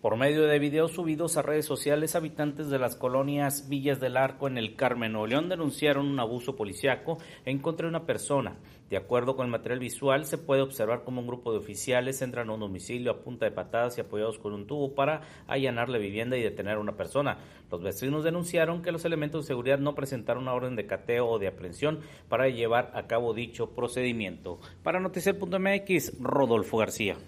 Por medio de videos subidos a redes sociales, habitantes de las colonias Villas del Arco en el Carmen Nuevo León denunciaron un abuso policiaco en contra de una persona. De acuerdo con el material visual, se puede observar cómo un grupo de oficiales entran a un domicilio a punta de patadas y apoyados con un tubo para allanar la vivienda y detener a una persona. Los vecinos denunciaron que los elementos de seguridad no presentaron una orden de cateo o de aprehensión para llevar a cabo dicho procedimiento. Para Noticier.mx, Rodolfo García.